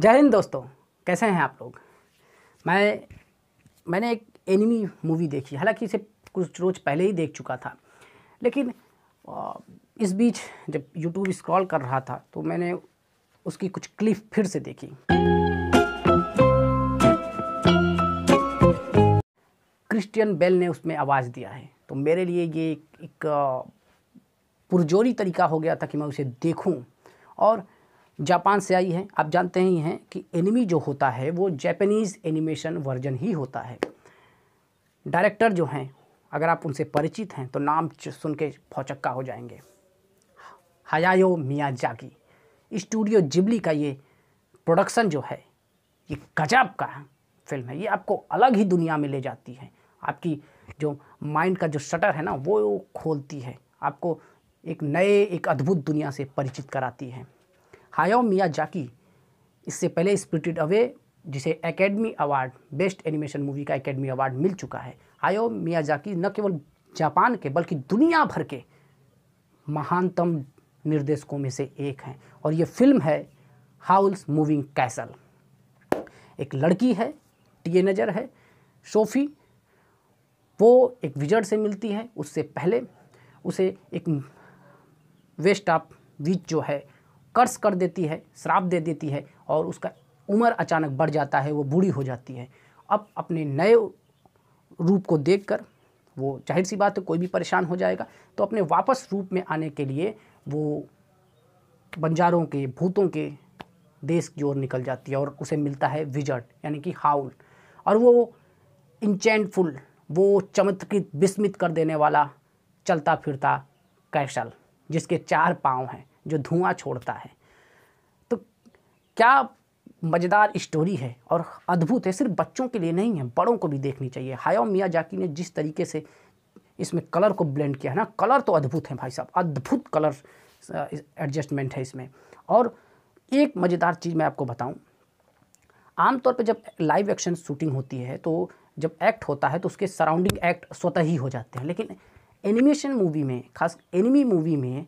जय हिंद दोस्तों कैसे हैं आप लोग मैं मैंने एक एनिमी मूवी देखी हालांकि इसे कुछ रोज़ पहले ही देख चुका था लेकिन इस बीच जब यूट्यूब स्क्रॉल कर रहा था तो मैंने उसकी कुछ क्लिप फिर से देखी क्रिश्चियन बेल ने उसमें आवाज़ दिया है तो मेरे लिए ये एक, एक पुरजोरी तरीका हो गया था कि मैं उसे देखूं और जापान से आई है आप जानते ही हैं कि एनिमी जो होता है वो जैपनीज़ एनिमेशन वर्जन ही होता है डायरेक्टर जो हैं अगर आप उनसे परिचित हैं तो नाम सुन के फौचक्का हो जाएंगे हयायो जागी स्टूडियो जिबली का ये प्रोडक्शन जो है ये गजब का फिल्म है ये आपको अलग ही दुनिया में ले जाती है आपकी जो माइंड का जो शटर है ना वो खोलती है आपको एक नए एक अद्भुत दुनिया से परिचित कराती है हायो जाकी इससे पहले स्प्रिटेड अवे जिसे academy award best animation movie का एकेडमी अवार्ड मिल चुका है हायो जाकी न केवल जापान के बल्कि दुनिया भर के महानतम निर्देशकों में से एक हैं और ये फिल्म है हाउल्स मूविंग कैसल एक लड़की है टीनेजर है सोफ़ी वो एक विजर्ड से मिलती है उससे पहले उसे एक वेस्ट ऑफ विच जो है कर्ज कर देती है श्राप दे देती है और उसका उम्र अचानक बढ़ जाता है वो बूढ़ी हो जाती है अब अपने नए रूप को देखकर वो जाहिर सी बात है कोई भी परेशान हो जाएगा तो अपने वापस रूप में आने के लिए वो बंजारों के भूतों के देश की ओर निकल जाती है और उसे मिलता है विजट यानी कि हाउल और वो इंचेंटफुल वो चमत्कृत विस्मित कर देने वाला चलता फिरता कैशल जिसके चार पाँव हैं जो धुआं छोड़ता है तो क्या मज़ेदार स्टोरी है और अद्भुत है सिर्फ बच्चों के लिए नहीं है बड़ों को भी देखनी चाहिए हायो मियाँ जाकी ने जिस तरीके से इसमें कलर को ब्लेंड किया है ना कलर तो अद्भुत है भाई साहब अद्भुत कलर एडजस्टमेंट है इसमें और एक मज़ेदार चीज़ मैं आपको बताऊं आमतौर पर जब लाइव एक्शन शूटिंग होती है तो जब एक्ट होता है तो उसके सराउंडिंग एक्ट स्वतः ही हो जाते हैं लेकिन एनिमेशन मूवी में खास एनिमी मूवी में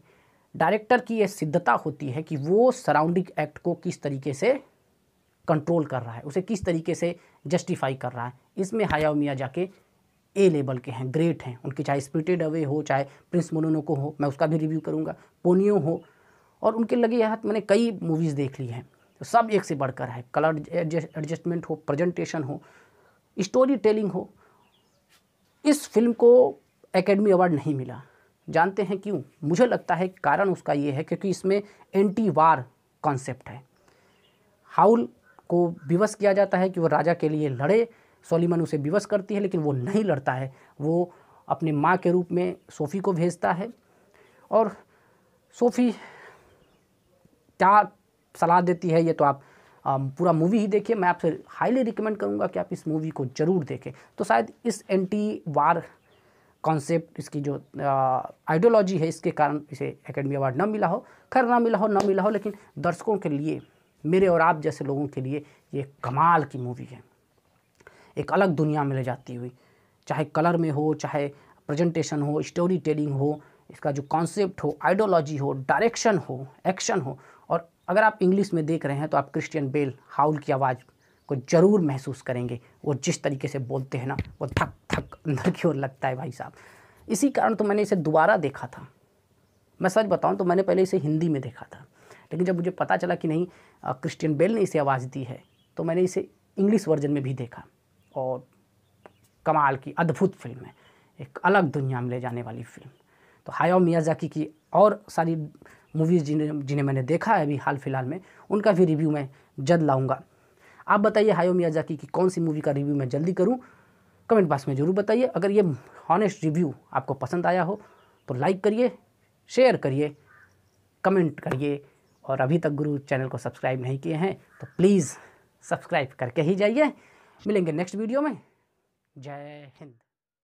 डायरेक्टर की यह सिद्धता होती है कि वो सराउंडिंग एक्ट को किस तरीके से कंट्रोल कर रहा है उसे किस तरीके से जस्टिफाई कर रहा है इसमें हयाओ मिया जाके ए लेवल के हैं ग्रेट हैं उनकी चाहे स्पिरिटेड अवे हो चाहे प्रिंस मोनोनोको हो मैं उसका भी रिव्यू करूँगा पोनियो हो और उनके लगे हाथ मैंने कई मूवीज़ देख ली हैं तो सब एक से बढ़कर है कलर एडजस्टमेंट हो प्रेजेंटेशन हो स्टोरी टेलिंग हो इस फिल्म को एकेडमी अवार्ड नहीं मिला जानते हैं क्यों मुझे लगता है कारण उसका ये है क्योंकि इसमें एंटी वार कॉन्सेप्ट है हाउल को विवश किया जाता है कि वो राजा के लिए लड़े सोलिमन उसे विवश करती है लेकिन वो नहीं लड़ता है वो अपने माँ के रूप में सोफ़ी को भेजता है और सोफ़ी क्या सलाह देती है ये तो आप पूरा मूवी ही देखिए मैं आपसे हाईली रिकमेंड करूँगा कि आप इस मूवी को ज़रूर देखें तो शायद इस एंटी वार कॉन्सेप्ट इसकी जो आइडियोलॉजी है इसके कारण इसे एकेडमी अवार्ड ना मिला हो खैर ना मिला हो ना मिला हो लेकिन दर्शकों के लिए मेरे और आप जैसे लोगों के लिए ये कमाल की मूवी है एक अलग दुनिया में ले जाती हुई चाहे कलर में हो चाहे प्रेजेंटेशन हो स्टोरी टेलिंग हो इसका जो कॉन्सेप्ट हो आइडियोलॉजी हो डायरेक्शन हो एक्शन हो और अगर आप इंग्लिश में देख रहे हैं तो आप क्रिश्चियन बेल हाउल की आवाज़ को ज़रूर महसूस करेंगे वो जिस तरीके से बोलते हैं ना वो थक थक अंदर की ओर लगता है भाई साहब इसी कारण तो मैंने इसे दोबारा देखा था मैं सच बताऊँ तो मैंने पहले इसे हिंदी में देखा था लेकिन जब मुझे पता चला कि नहीं क्रिश्चियन बेल ने इसे आवाज़ दी है तो मैंने इसे इंग्लिश वर्जन में भी देखा और कमाल की अद्भुत फिल्म है एक अलग दुनिया में ले जाने वाली फिल्म तो हायो मियाजाकी की और सारी मूवीज़ जिन्हें जिन्हें मैंने देखा है अभी हाल फिलहाल में उनका भी रिव्यू मैं जल्द लाऊँगा आप बताइए हायो मियाजाकी की कौन सी मूवी का रिव्यू मैं जल्दी करूँ कमेंट बॉक्स में ज़रूर बताइए अगर ये हॉनेस्ट रिव्यू आपको पसंद आया हो तो लाइक करिए शेयर करिए कमेंट करिए और अभी तक गुरु चैनल को सब्सक्राइब नहीं किए हैं तो प्लीज़ सब्सक्राइब करके ही जाइए मिलेंगे नेक्स्ट वीडियो में जय हिंद